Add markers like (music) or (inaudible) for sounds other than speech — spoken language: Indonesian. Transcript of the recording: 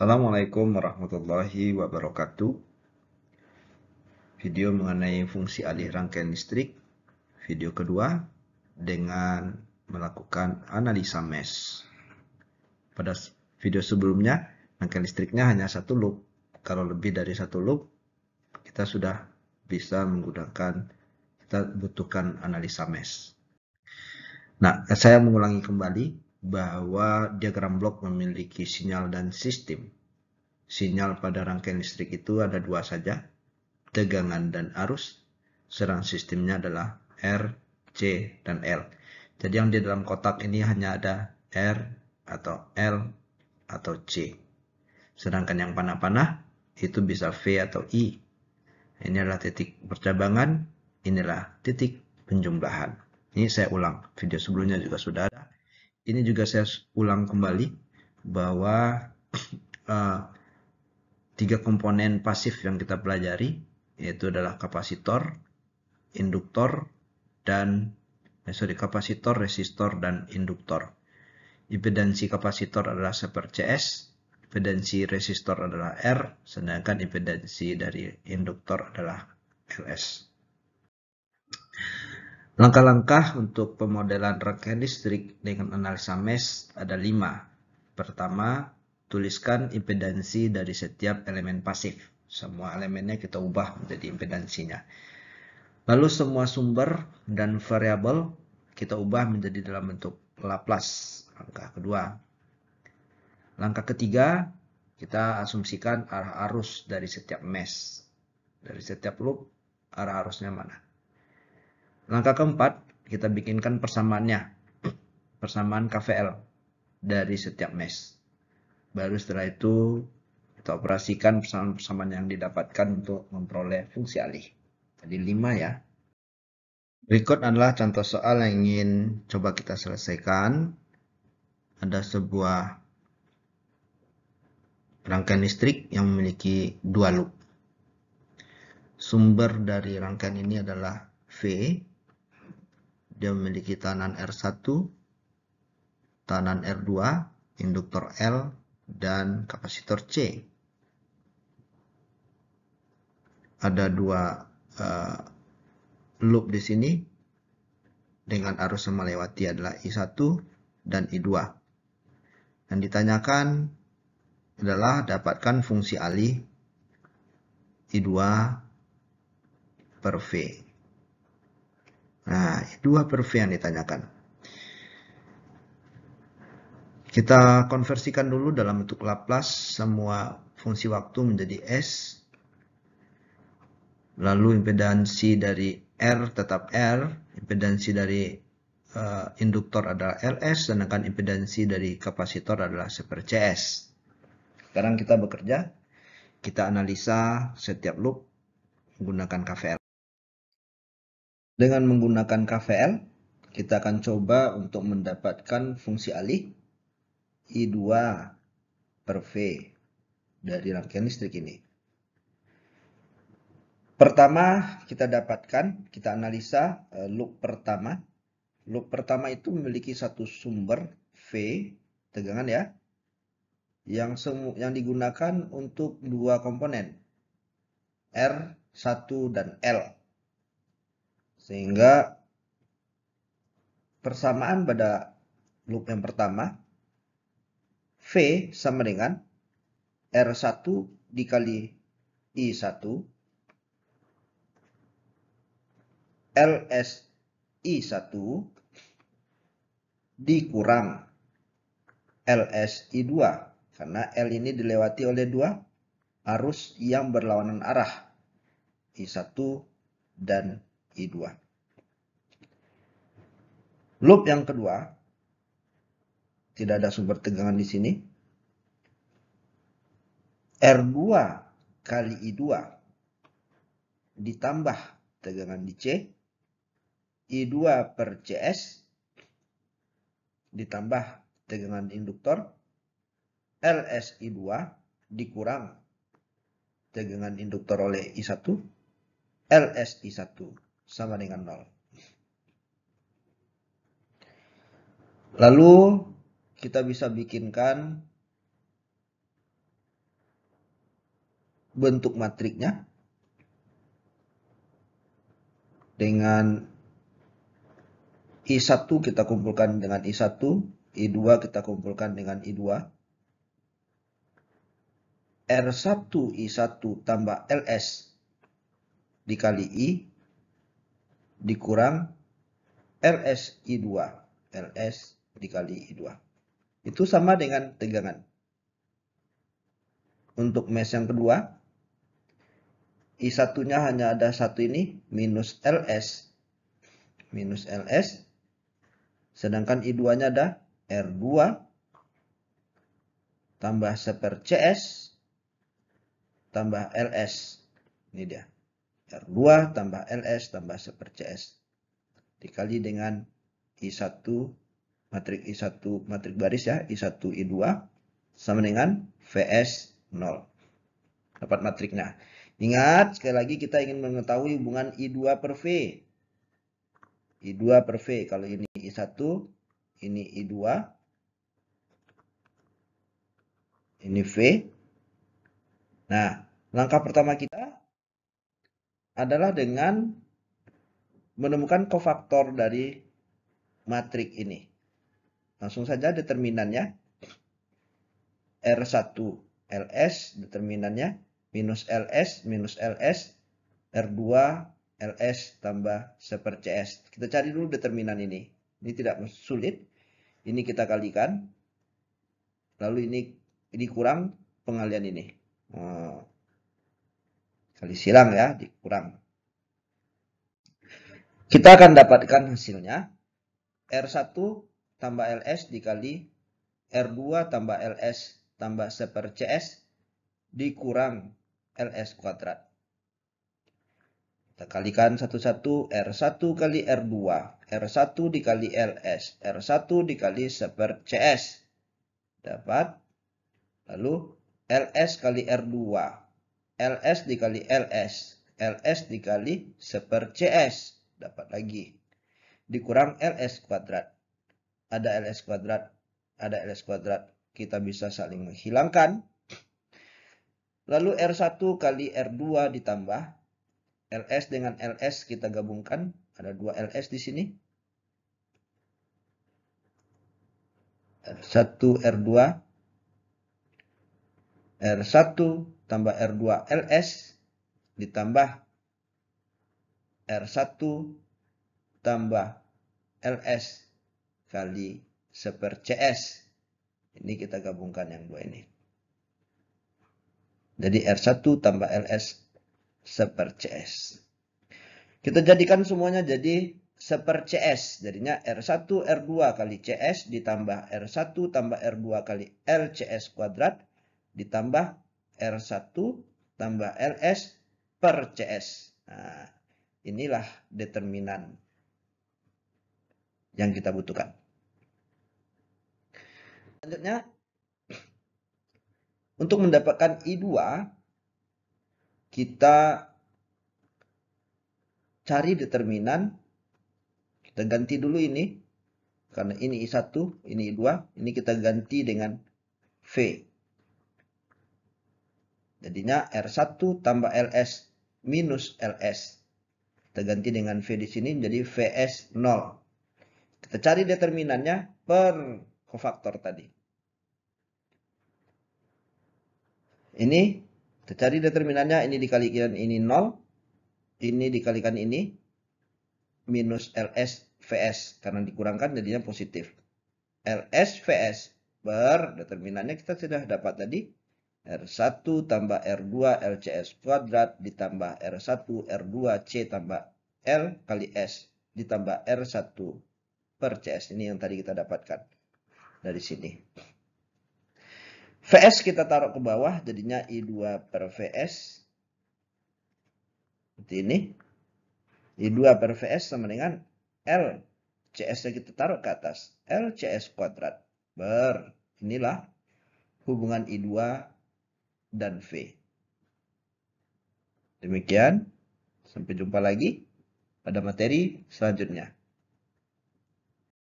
Assalamualaikum warahmatullahi wabarakatuh. Video mengenai fungsi alih rangkaian listrik, video kedua dengan melakukan analisa mesh. Pada video sebelumnya, rangkaian listriknya hanya satu loop. Kalau lebih dari satu loop, kita sudah bisa menggunakan, kita butuhkan analisa mesh. Nah, saya mengulangi kembali bahwa diagram blok memiliki sinyal dan sistem. Sinyal pada rangkaian listrik itu ada dua saja, tegangan dan arus. Serang sistemnya adalah R, C, dan L. Jadi yang di dalam kotak ini hanya ada R atau L atau C. Sedangkan yang panah-panah itu bisa V atau I. Ini adalah titik percabangan, inilah titik penjumlahan. Ini saya ulang, video sebelumnya juga sudah ada ini juga saya ulang kembali bahwa uh, (coughs) tiga komponen pasif yang kita pelajari yaitu adalah kapasitor, induktor, dan eh, sorry kapasitor, resistor, dan induktor. Impedansi kapasitor adalah seper CS, impedansi resistor adalah R, sedangkan impedansi dari induktor adalah LS. Langkah-langkah untuk pemodelan rangkaian listrik dengan analisa mesh ada lima. Pertama, tuliskan impedansi dari setiap elemen pasif. Semua elemennya kita ubah menjadi impedansinya. Lalu semua sumber dan variabel kita ubah menjadi dalam bentuk Laplace. Langkah kedua. Langkah ketiga, kita asumsikan arah arus dari setiap mesh. Dari setiap loop, arah arusnya mana? Langkah keempat, kita bikinkan persamaannya. (clears throat) Persamaan KVL dari setiap mesh. Baru setelah itu kita operasikan persamaan-persamaan yang didapatkan untuk memperoleh fungsi alih. Jadi 5 ya. Berikut adalah contoh soal yang ingin coba kita selesaikan. Ada sebuah rangkaian listrik yang memiliki dua loop. Sumber dari rangkaian ini adalah V dia memiliki tanan R1, tanan R2, induktor L, dan kapasitor C. Ada dua uh, loop di sini dengan arus yang melewati adalah I1 dan I2. Dan ditanyakan adalah dapatkan fungsi alih I2 per V. Nah, dua yang ditanyakan. Kita konversikan dulu dalam bentuk Laplace semua fungsi waktu menjadi S. Lalu impedansi dari R tetap R, impedansi dari uh, induktor adalah LS, sedangkan impedansi dari kapasitor adalah seper CS. Sekarang kita bekerja, kita analisa setiap loop menggunakan KVL. Dengan menggunakan KVL, kita akan coba untuk mendapatkan fungsi alih I2 per V dari rangkaian listrik ini. Pertama, kita dapatkan, kita analisa eh, loop pertama. Loop pertama itu memiliki satu sumber V, tegangan ya, yang yang digunakan untuk dua komponen R1 dan L. Sehingga persamaan pada loop yang pertama V sama dengan R1 dikali I1 LS I1 dikurang LS I2 karena L ini dilewati oleh dua arus yang berlawanan arah I1 dan I2. Loop yang kedua, tidak ada sumber tegangan di sini. R2 kali I2 ditambah tegangan di C. I2 per CS ditambah tegangan induktor. i 2 dikurang tegangan induktor oleh I1, LS i 1 sama dengan 0. Lalu kita bisa bikinkan bentuk matriknya dengan I1 kita kumpulkan dengan I1, I2 kita kumpulkan dengan I2. R1 I1 tambah LS dikali I dikurang RS I2. LS dikali I2. Itu sama dengan tegangan. Untuk mesh yang kedua, I1-nya hanya ada satu ini, minus LS. Minus LS. Sedangkan I2-nya ada R2 tambah seper CS tambah LS. Ini dia. R2 tambah LS tambah per CS dikali dengan I1 matrik I1 matrik baris ya I1 I2 sama dengan VS 0 dapat matriknya ingat sekali lagi kita ingin mengetahui hubungan I2 per V I2 per V kalau ini I1 ini I2 ini V nah langkah pertama kita adalah dengan menemukan kofaktor dari matrik ini. Langsung saja determinannya R1 LS determinannya minus LS minus LS R2 LS tambah seper CS. Kita cari dulu determinan ini. Ini tidak sulit. Ini kita kalikan. Lalu ini ini kurang pengalian ini. Nah, kali silang ya dikurang. Kita akan dapatkan hasilnya R1 tambah LS dikali R2 tambah LS tambah 1 per CS dikurang LS kuadrat. Kita kalikan satu-satu R1 kali R2, R1 dikali LS, R1 dikali 1 per CS. Dapat. Lalu LS kali R2, LS dikali LS. LS dikali seper CS. Dapat lagi. Dikurang LS kuadrat. Ada LS kuadrat. Ada LS kuadrat. Kita bisa saling menghilangkan. Lalu R1 kali R2 ditambah. LS dengan LS kita gabungkan. Ada dua LS di sini. R1, R2. R1, tambah R2 LS ditambah R1 tambah LS kali seper CS. Ini kita gabungkan yang dua ini. Jadi R1 tambah LS seper CS. Kita jadikan semuanya jadi seper CS. Jadinya R1 R2 kali CS ditambah R1 tambah R2 kali LCS kuadrat ditambah R1 tambah LS per CS. Nah, inilah determinan yang kita butuhkan. Selanjutnya, untuk mendapatkan I2, kita cari determinan. Kita ganti dulu ini, karena ini I1, ini I2, ini kita ganti dengan V. Jadinya R1 tambah LS minus LS. Kita ganti dengan V di sini menjadi VS 0. Kita cari determinannya per kofaktor tadi. Ini kita cari determinannya ini dikalikan ini 0. Ini dikalikan ini minus LS VS karena dikurangkan jadinya positif. LS VS per determinannya kita sudah dapat tadi R1 tambah R2 LCS kuadrat ditambah R1 R2 C tambah L kali S ditambah R1 per CS. Ini yang tadi kita dapatkan dari sini. VS kita taruh ke bawah jadinya I2 per VS. Seperti ini. I2 per VS sama dengan L. cs yang kita taruh ke atas. CS kuadrat. Ber. Inilah hubungan I2 dan V. Demikian, sampai jumpa lagi pada materi selanjutnya.